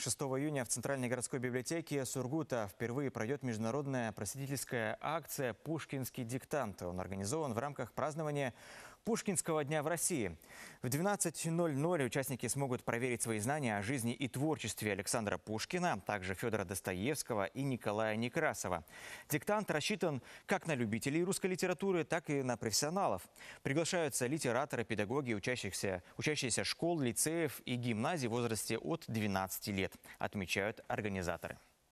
6 июня в Центральной городской библиотеке Сургута впервые пройдет международная просветительская акция «Пушкинский диктант». Он организован в рамках празднования Пушкинского дня в России. В 12.00 участники смогут проверить свои знания о жизни и творчестве Александра Пушкина, также Федора Достоевского и Николая Некрасова. Диктант рассчитан как на любителей русской литературы, так и на профессионалов. Приглашаются литераторы, педагоги, учащихся, учащиеся школ, лицеев и гимназий в возрасте от 12 лет, отмечают организаторы.